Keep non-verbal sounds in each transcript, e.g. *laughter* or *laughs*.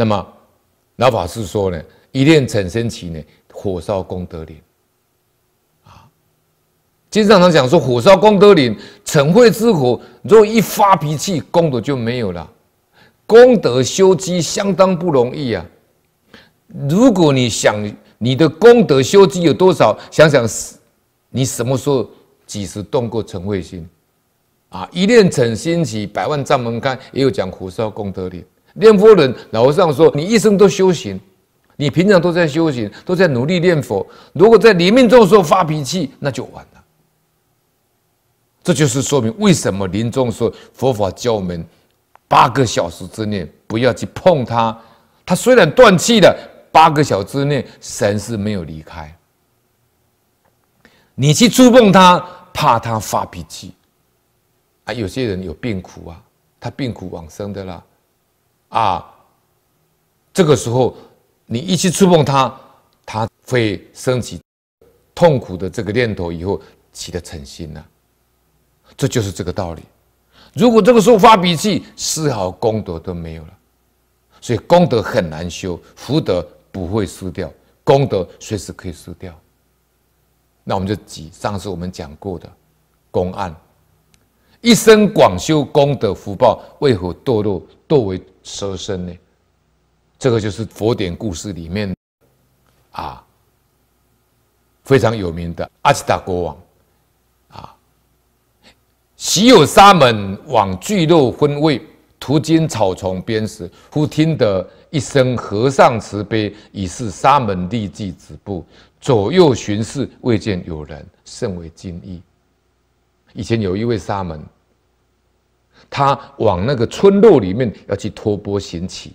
那么老法师说呢，一念成仙起呢，火烧功德林。啊，经常常讲说，火烧功德林，嗔慧之火，若一发脾气，功德就没有了。功德修积相当不容易啊。如果你想你的功德修积有多少，想想是，你什么时候几时动过成慧心？啊，一念成心起，百万障门开，也有讲火烧功德林。念佛人老和尚说：“你一生都修行，你平常都在修行，都在努力念佛。如果在临命终的时候发脾气，那就完了。这就是说明为什么临终说佛法教我们八个小时之内不要去碰他。他虽然断气了，八个小时之内神是没有离开。你去触碰他，怕他发脾气。啊，有些人有病苦啊，他病苦往生的啦。”啊，这个时候你一去触碰它，它会升起痛苦的这个念头，以后起的嗔心呢，这就是这个道理。如果这个时候发脾气，丝毫功德都没有了，所以功德很难修，福德不会输掉，功德随时可以输掉。那我们就举上次我们讲过的公案。一生广修功德福报，为何堕落堕为蛇身呢？这个就是佛典故事里面啊非常有名的阿吉达国王啊。昔有沙门往聚肉分位，途经草丛边时，忽听得一声和尚慈悲，已是沙门立即止步，左右巡视，未见有人，甚为惊异。以前有一位沙门，他往那个村落里面要去托钵行乞，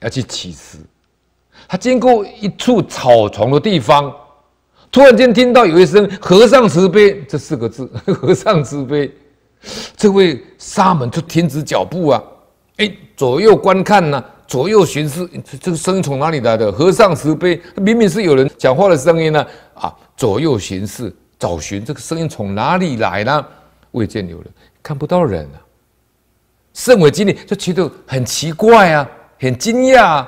要去乞食。他经过一处草丛的地方，突然间听到有一声“和尚慈悲”这四个字，“ *laughs* 和尚慈悲”。这位沙门就停止脚步啊，哎，左右观看呢，左右巡视，这个声从哪里来的？“和尚慈悲”，明明是有人讲话的声音呢，啊，左右巡视。找寻这个声音从哪里来呢？未见有人，看不到人啊！圣伟经理就觉得很奇怪啊，很惊讶。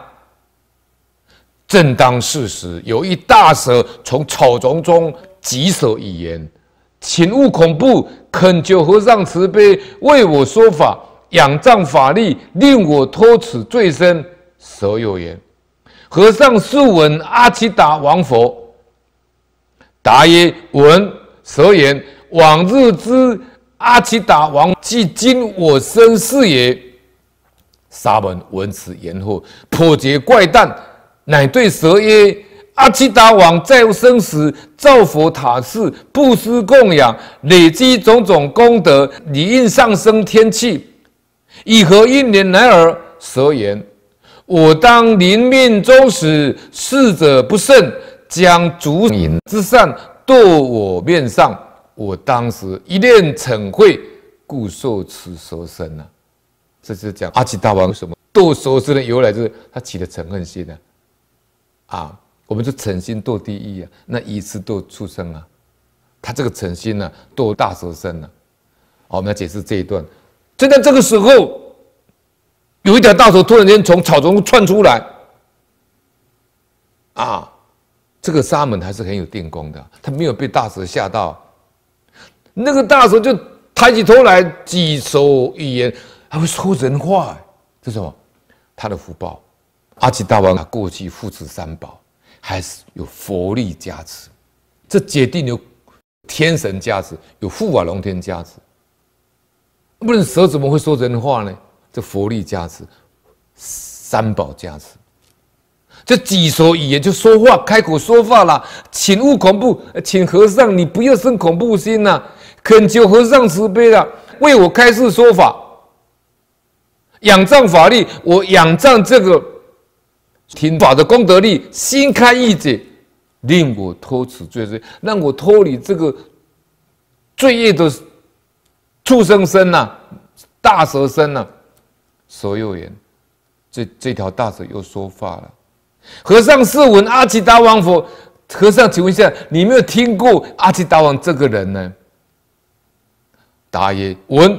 正当事实，有一大蛇从草丛中疾首一言：“请勿恐怖，恳求和尚慈悲，为我说法，仰仗法力，令我脱此罪身。”蛇有言：“和尚素闻阿奇达王佛。”答曰：“闻蛇言，往日之阿其达王，即今我身是也。”沙门闻此言后，破绝怪诞，乃对蛇曰：“阿其达王在无生时造佛塔寺，布施供养，累积种种功德，理应上升天气。以何因年来耳？”蛇言：“我当临命终时，逝者不胜。”将主银之善堕我面上，我当时一念嗔恚，故受此所生啊！这是讲阿吉大王什么堕所生的由来，就是他起了嗔恨心啊啊！我们就诚心堕地狱啊，那以此堕畜生啊，他这个诚心呢，堕大蛇身啊！我们要解释这一段，就在这个时候，有一条大蛇突然间从草丛窜出来啊！这个沙门还是很有电功的，他没有被大蛇吓到。那个大蛇就抬起头来，几手语言还会说人话，这什么？他的福报，阿吉大王过去父子三宝还是有佛力加持，这决定有天神加持，有护法龙天加持。不然蛇怎么会说人话呢？这佛力加持，三宝加持。这几所语言，就说话，开口说话了。请勿恐怖，请和尚，你不要生恐怖心呐！恳求和尚慈悲了，为我开示说法。仰仗法力，我仰仗这个听法的功德力，心开意解，令我脱此罪罪，让我脱离这个罪业的畜生生呐，大蛇身呐。所有人，这这条大蛇又说话了。和尚是闻阿吉达王佛，和尚，请问一下，你没有听过阿吉达王这个人呢？答曰：闻，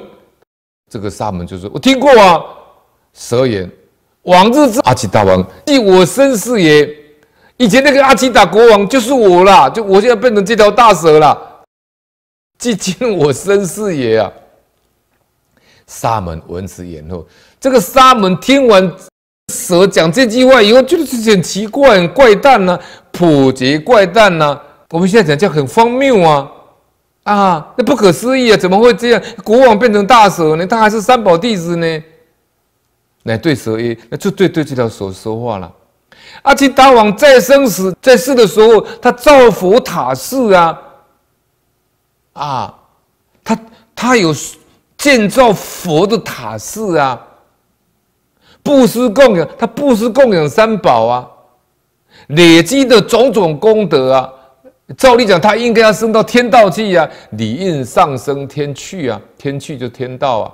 这个沙门就说：“我听过啊。”蛇言：“往日之阿吉达王，即我身是也。以前那个阿吉达国王就是我啦，就我现在变成这条大蛇啦。即今我身是也啊。”沙门闻此言后，这个沙门听完。蛇讲这句话以后，就是很奇怪、很怪诞呐，普及怪诞呐。我们现在讲叫很荒谬啊，啊，那不可思议啊，怎么会这样？国王变成大蛇呢？他还是三宝弟子呢？来对蛇一，那就对对这条蛇说话了。阿奇达王在生时在世的时候，他造佛塔寺啊，啊，他他有建造佛的塔寺啊。布施供养，他布施供养三宝啊，累积的种种功德啊。照理讲，他应该要升到天道去啊，理应上升天去啊。天去就天道啊。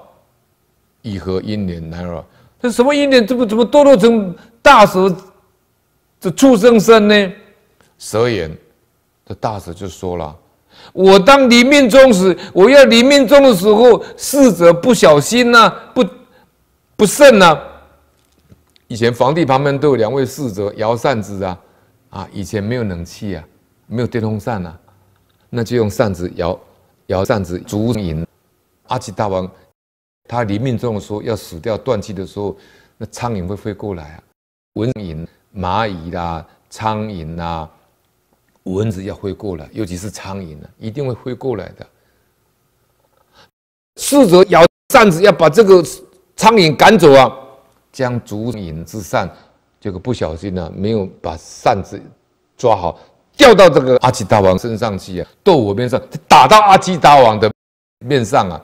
以何因缘难耳？这什么因缘？怎么怎么堕落成大蛇？这畜生身呢？蛇言：这大蛇就说了，我当临命终时，我要临命终的时候，逝者不小心呐，不不慎呐。以前皇帝旁边都有两位侍者摇扇子啊，啊，以前没有冷气啊，没有电风扇啊，那就用扇子摇，摇扇子竹影。阿吉大王他临命终说要死掉断气的时候，那苍蝇会飞过来啊，蚊蝇、蚂蚁啦、苍蝇啊、蚊子要飞过来，尤其是苍蝇啊，一定会飞过来的。侍者摇扇子要把这个苍蝇赶走啊。将竹影之扇，这个不小心呢，没有把扇子抓好，掉到这个阿基大王身上去啊，斗我面上，打到阿基大王的面上啊。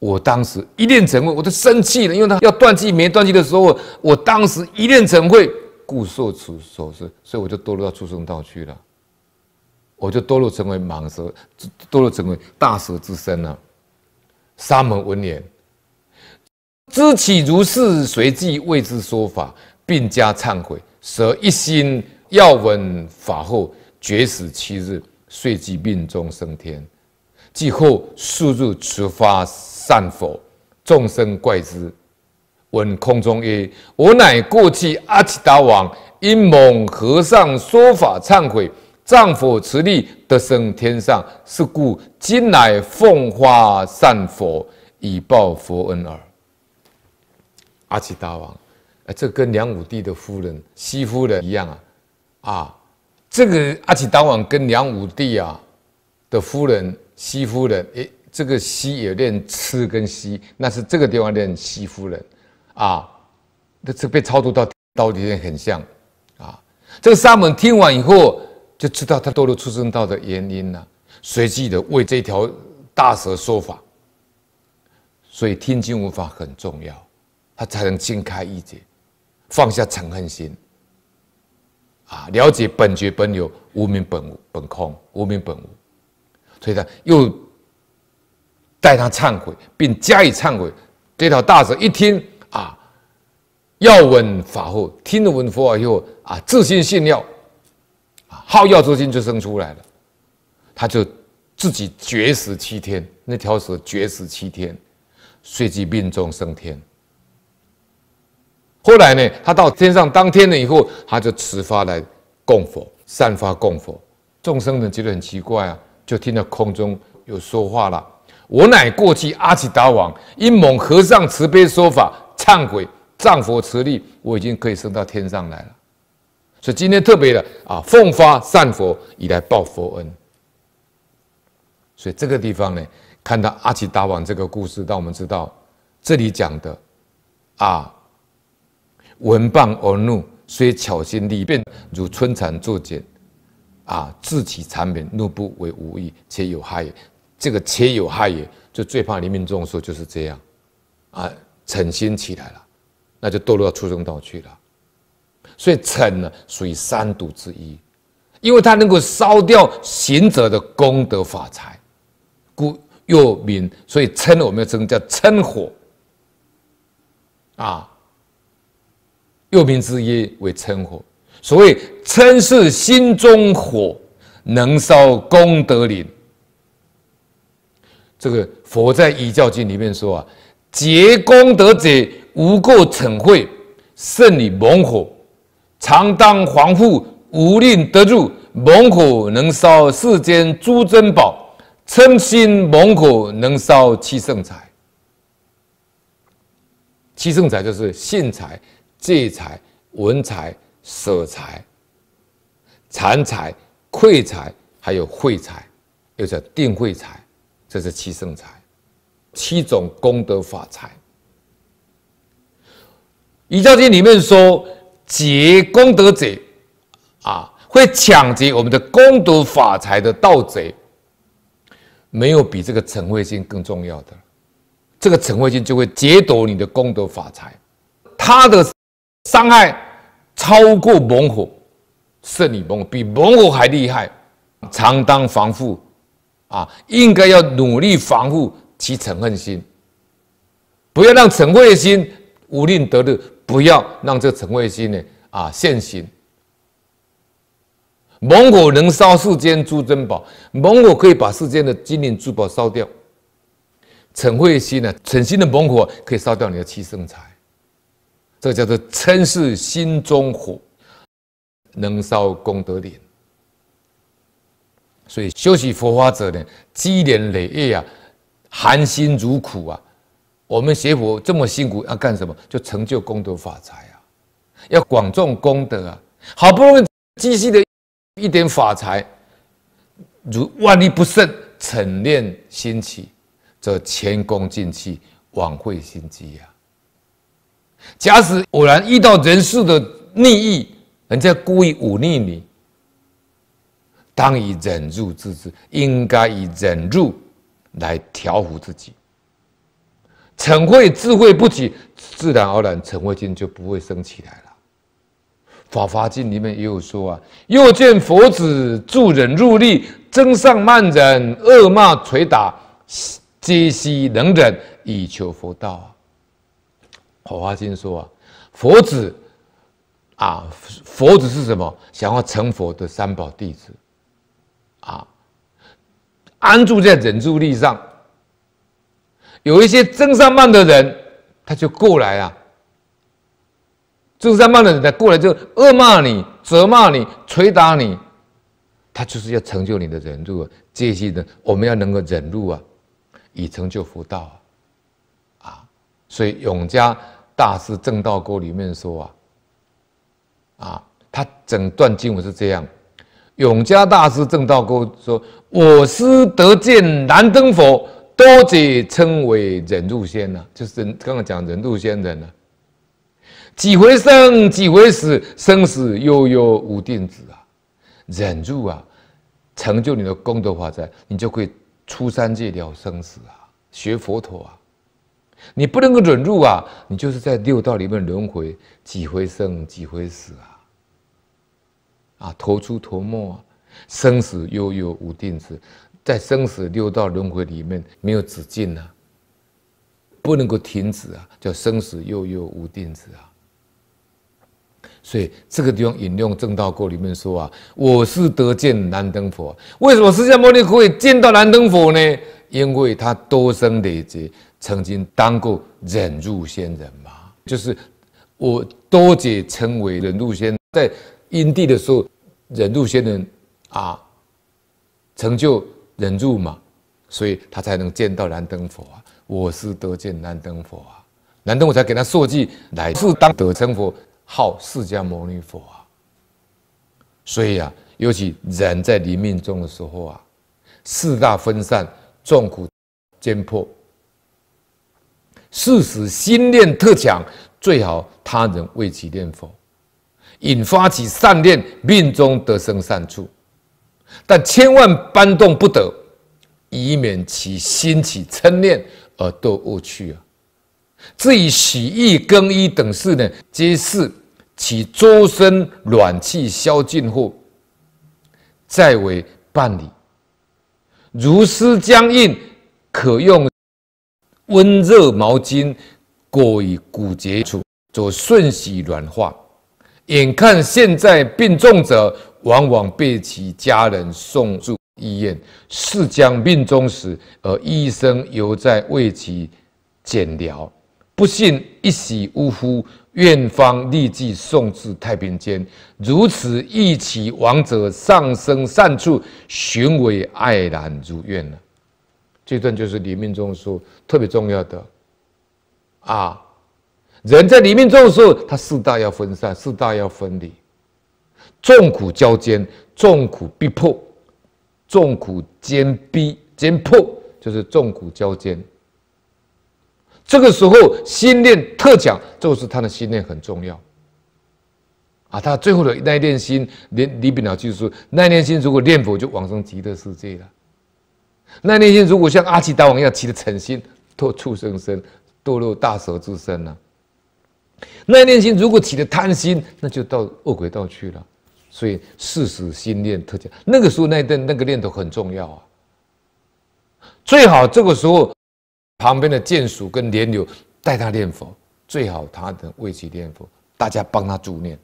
我当时一念成慧，我都生气了，因为他要断气，没断气的时候，我当时一念成慧，故受此所失，所以我就堕落到畜生道去了，我就堕落成为蟒蛇，堕落成为大蛇之身了。沙门闻言。知起如是，随即为之说法，并加忏悔。舍一心要闻法后，绝食七日，遂即命中升天。即后数日，持发善佛，众生怪之，问空中曰：“我乃过去阿齐达王，因蒙和尚说法忏悔，丈佛慈力得生天上，是故今乃奉化善佛，以报佛恩耳。”阿齐大王，哎，这跟梁武帝的夫人西夫人一样啊！啊，这个阿齐大王跟梁武帝啊的夫人西夫人，哎，这个西也练吃”跟“西”，那是这个地方念“西夫人”啊，那这被超度到到底也很像啊。这个沙门听完以后，就知道他堕入畜生道的原因了，随即的为这条大蛇说法。所以听经文法很重要。他才能心开意解，放下嗔恨心，啊，了解本觉本有，无名本本空，无名本无，所以他又带他忏悔，并加以忏悔。这条大蛇一听啊，要闻法后，听了闻佛法以后啊，自信信要，啊，好药之心就生出来了，他就自己绝食七天，那条蛇绝食七天，随即命中升天。后来呢，他到天上当天了以后，他就持发来供佛，散发供佛。众生呢觉得很奇怪啊，就听到空中有说话了：“我乃过去阿吉达王，因蒙和尚慈悲说法，忏悔仗佛慈力，我已经可以升到天上来了。”所以今天特别的啊，奉发善佛以来报佛恩。所以这个地方呢，看到阿吉达王这个故事，让我们知道这里讲的啊。闻谤而怒，虽巧心利辩，如春蚕作茧，啊，自取缠绵，怒不为无益，且有害也。这个且有害也，就最怕临命中说就是这样，啊，嗔心起来了，那就堕落到初中道去了。所以嗔呢，属于三毒之一，因为它能够烧掉行者的功德法财，故又名。所以嗔，我们要称叫嗔火，啊。又名之一为嗔火，所谓嗔是心中火，能烧功德林。这个佛在《遗教经》里面说啊，结功德者无垢嗔慧，胜于猛火，常当防护，无令得入。猛火能烧世间诸珍宝，嗔心猛火能烧七圣财，七圣财就是信财。借财、文财、舍财、残财、愧财，还有慧财，又叫定慧财，这是七圣财，七种功德法财。《遗教经》里面说，劫功德者啊，会抢劫我们的功德法财的盗贼，没有比这个陈慧心更重要的。这个陈慧心就会劫夺你的功德法财，他的。伤害超过猛火，胜你猛火，比猛火还厉害。常当防护啊，应该要努力防护其嗔恨心，不要让嗔恨心无令得日，不要让这嗔恨心呢啊现行。猛火能烧世间诸珍宝，猛火可以把世间的金银珠宝烧掉。嗔恨心呢，嗔心的猛火可以烧掉你的七圣财。这叫做嗔是心中火，能烧功德林。所以修习佛法者呢，积年累月啊，含辛茹苦啊，我们学佛这么辛苦要干什么？就成就功德发财啊，要广种功德啊。好不容易积蓄的一点法财，如万利不慎，晨练心起，则前功尽弃，枉费心机呀。假使偶然遇到人事的逆意，人家故意忤逆你，当以忍辱自知，应该以忍辱来调伏自己。嗔恚智慧不起，自然而然嗔恚心就不会升起来了。法华经里面也有说啊，又见佛子助忍入力，增上慢忍，恶骂捶打，皆悉能忍，以求佛道啊。《火花经》说啊，佛子啊，佛子是什么？想要成佛的三宝弟子啊，安住在忍住力上。有一些真善慢的人，他就过来啊。真善慢的人他过来就恶骂你、责骂你、捶打你，他就是要成就你的辱、住。这些人，我们要能够忍住啊，以成就福道啊。啊，所以永嘉。大师正道沟里面说啊，啊，他整段经文是这样。永嘉大师正道沟说：“我师得见南登佛，多者称为忍入仙啊，就是刚刚讲忍入仙人啊。几回生，几回死，生死悠悠无定止啊，忍入啊，成就你的功德法在，你就可以出三界了生死啊，学佛陀啊。”你不能够忍住啊，你就是在六道里面轮回几回生几回死啊，啊，投出投没啊，生死悠悠无定止，在生死六道轮回里面没有止境呢，不能够停止啊，叫生死悠悠无定止啊。所以这个地方引用正道过里面说啊，我是得见燃灯佛，为什么释迦牟尼可以见到燃灯佛呢？因为他多生累劫，曾经当过忍辱仙人嘛，就是我多劫称为忍辱仙，在因地的时候，忍辱仙人啊，成就忍辱嘛，所以他才能见到燃灯佛啊，我是得见燃灯佛啊，燃灯我才给他设计乃是当得成佛号释迦牟尼佛啊。所以啊，尤其人在临命中的时候啊，四大分散。重苦煎迫，是使心念特强，最好他人为其念佛，引发起善念，命中得生善处。但千万搬动不得，以免其心起嗔念而堕恶趣啊！至于洗浴、更衣等事呢，皆是其周身暖气消尽后，再为办理。如湿僵硬，可用温热毛巾裹于骨节处，做瞬息软化。眼看现在病重者，往往被其家人送入医院，是将病终时，而医生犹在为其诊疗，不幸一死呜呼。院方立即送至太平间，如此一起，亡者上升善处，寻为爱然如愿了。这段就是里面种树特别重要的啊，人在里面种树，他四大要分散，四大要分离，众苦交煎，众苦必破，众苦煎逼煎破，就是众苦交煎。这个时候心念特强，就是他的心念很重要啊。他最后的一念心，莲李炳鸟就是说，耐念心如果念佛就往生极乐世界了；耐念心如果像阿奇达王一样起的嗔心，堕畜生生，堕入大蛇之身了；那念心如果起的贪心，那就到恶鬼道去了。所以事实心念特强，那个时候那念那个念头很重要啊。最好这个时候。旁边的剑鼠跟莲柳带他念佛，最好他能为其念佛，大家帮他助念。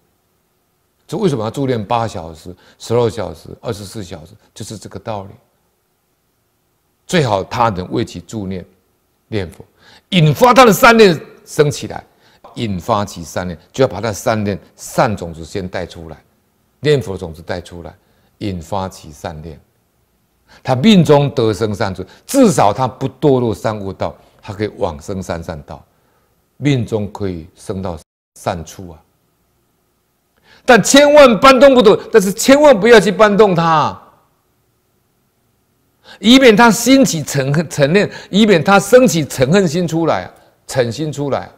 这为什么要助念八小时、十二小时、二十四小时？就是这个道理。最好他能为其助念念佛，引发他的善念升起来，引发其善念，就要把他的善念善种子先带出来，念佛种子带出来，引发其善念。他命中得生善处，至少他不堕入三恶道，他可以往生三善道，命中可以生到善处啊。但千万搬动不得，但是千万不要去搬动他，以免他兴起嗔恨嗔念，以免他升起嗔恨心出来，嗔心出来，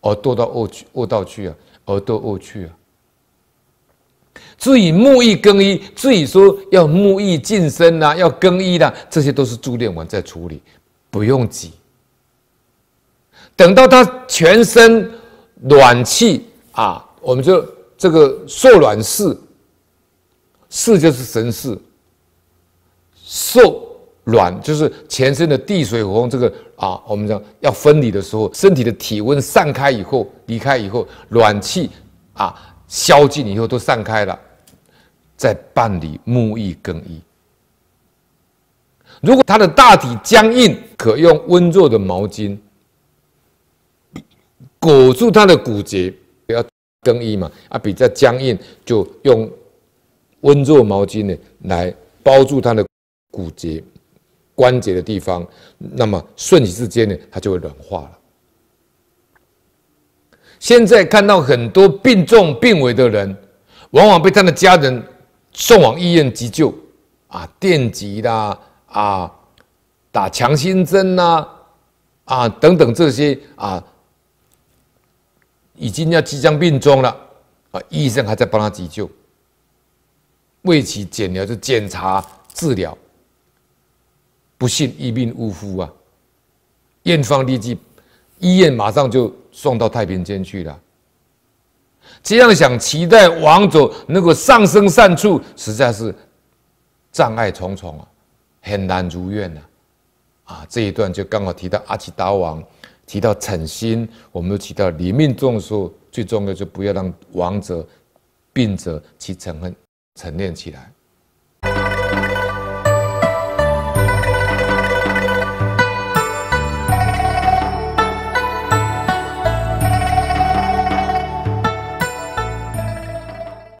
而堕到恶去恶道去啊，而堕恶去啊。自己沐浴更衣，自己说要沐浴净身呐，要更衣的，这些都是助殿王在处理，不用急。等到他全身暖气啊，我们就这个受暖室，室就是神室，受暖就是全身的地水火风这个啊，我们讲要分离的时候，身体的体温散开以后，离开以后，暖气啊消尽以后都散开了。在办理沐浴更衣，如果他的大体僵硬，可用温热的毛巾裹住他的骨节，不要更衣嘛，啊，比较僵硬，就用温热毛巾呢来包住他的骨节、关节的地方，那么瞬息之间呢，它就会软化了。现在看到很多病重病危的人，往往被他的家人。送往医院急救，啊，电击啦，啊，打强心针呐，啊，等等这些啊，已经要即将病重了，啊，医生还在帮他急救，为其诊疗，就检查治疗，不幸一命呜呼啊，院方立即，医院马上就送到太平间去了。这样想，期待王者能够上升善处，实在是障碍重重啊，很难如愿呐！啊，这一段就刚好提到阿奇达王，提到诚心，我们都提到临命时候，最重要就不要让王者、病者其成恨沉炼起来。